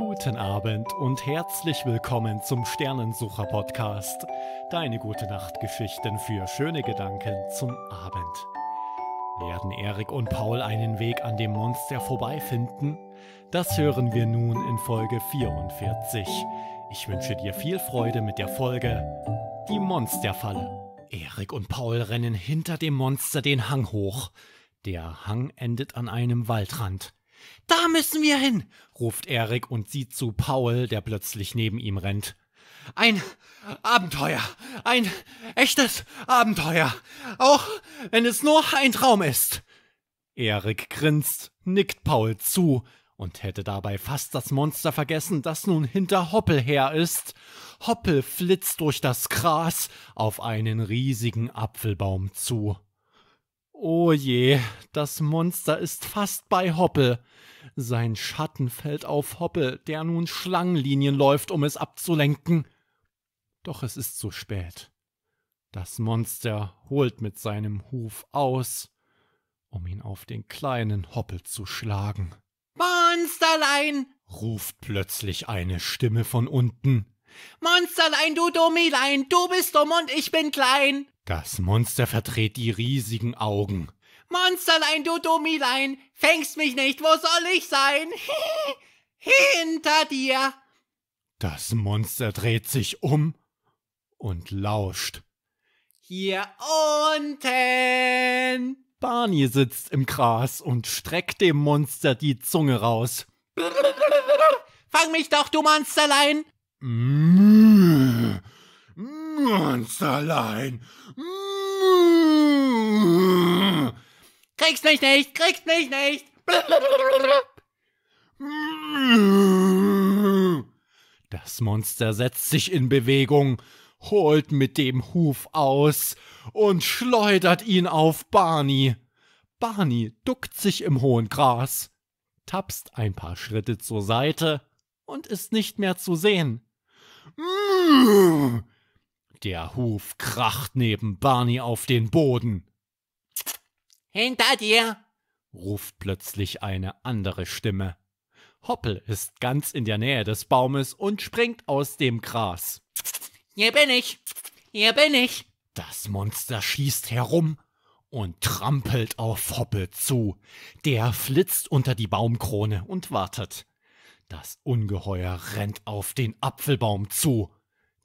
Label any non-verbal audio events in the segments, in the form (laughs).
Guten Abend und herzlich willkommen zum Sternensucher Podcast. Deine gute Nachtgeschichten für schöne Gedanken zum Abend. Werden Erik und Paul einen Weg an dem Monster vorbeifinden? Das hören wir nun in Folge 44. Ich wünsche dir viel Freude mit der Folge Die Monsterfalle. Erik und Paul rennen hinter dem Monster den Hang hoch. Der Hang endet an einem Waldrand. Da müssen wir hin, ruft Erik und sieht zu Paul, der plötzlich neben ihm rennt. Ein Abenteuer, ein echtes Abenteuer, auch wenn es nur ein Traum ist. Erik grinst, nickt Paul zu und hätte dabei fast das Monster vergessen, das nun hinter Hoppel her ist. Hoppel flitzt durch das Gras auf einen riesigen Apfelbaum zu. Oh je, das Monster ist fast bei Hoppel. Sein Schatten fällt auf Hoppel, der nun Schlangenlinien läuft, um es abzulenken. Doch es ist zu spät. Das Monster holt mit seinem Huf aus, um ihn auf den kleinen Hoppel zu schlagen. Monsterlein! ruft plötzlich eine Stimme von unten. Monsterlein, du Dummilein, du bist dumm und ich bin klein. Das Monster verdreht die riesigen Augen. Monsterlein, du Dummilein, fängst mich nicht, wo soll ich sein? (laughs) Hinter dir. Das Monster dreht sich um und lauscht. Hier unten. Barney sitzt im Gras und streckt dem Monster die Zunge raus. Fang mich doch, du Monsterlein! Monsterlein. Kriegst mich nicht, kriegst mich nicht. Das Monster setzt sich in Bewegung, holt mit dem Huf aus und schleudert ihn auf Barney. Barney duckt sich im hohen Gras, tapst ein paar Schritte zur Seite und ist nicht mehr zu sehen. Der Huf kracht neben Barney auf den Boden. Hinter dir! ruft plötzlich eine andere Stimme. Hoppel ist ganz in der Nähe des Baumes und springt aus dem Gras. Hier bin ich! Hier bin ich! Das Monster schießt herum und trampelt auf Hoppel zu. Der flitzt unter die Baumkrone und wartet. Das Ungeheuer rennt auf den Apfelbaum zu.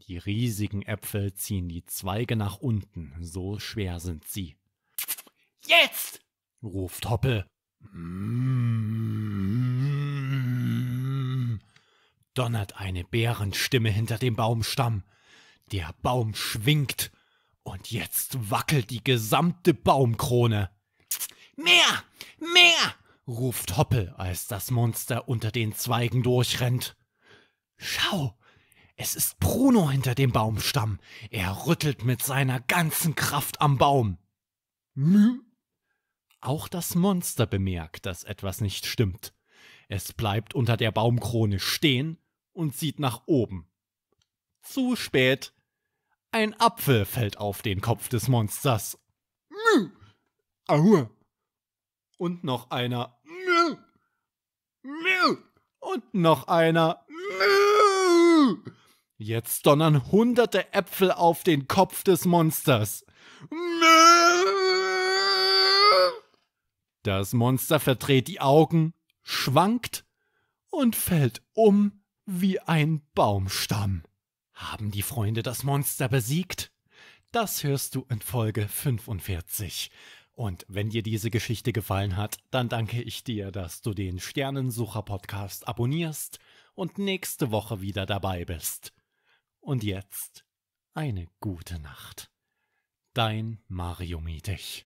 Die riesigen Äpfel ziehen die Zweige nach unten, so schwer sind sie. Jetzt! ruft Hoppel. Donnert eine Bärenstimme hinter dem Baumstamm. Der Baum schwingt und jetzt wackelt die gesamte Baumkrone. Mehr! Mehr! ruft Hoppel, als das Monster unter den Zweigen durchrennt. Schau, es ist Bruno hinter dem Baumstamm. Er rüttelt mit seiner ganzen Kraft am Baum. Auch das Monster bemerkt, dass etwas nicht stimmt. Es bleibt unter der Baumkrone stehen und sieht nach oben. Zu spät. Ein Apfel fällt auf den Kopf des Monsters. Mü. Aua. Und noch einer. Und noch einer. Jetzt donnern hunderte Äpfel auf den Kopf des Monsters. Das Monster verdreht die Augen, schwankt und fällt um wie ein Baumstamm. Haben die Freunde das Monster besiegt? Das hörst du in Folge 45. Und wenn dir diese Geschichte gefallen hat, dann danke ich dir, dass du den Sternensucher-Podcast abonnierst und nächste Woche wieder dabei bist. Und jetzt eine gute Nacht. Dein Mario Mietich.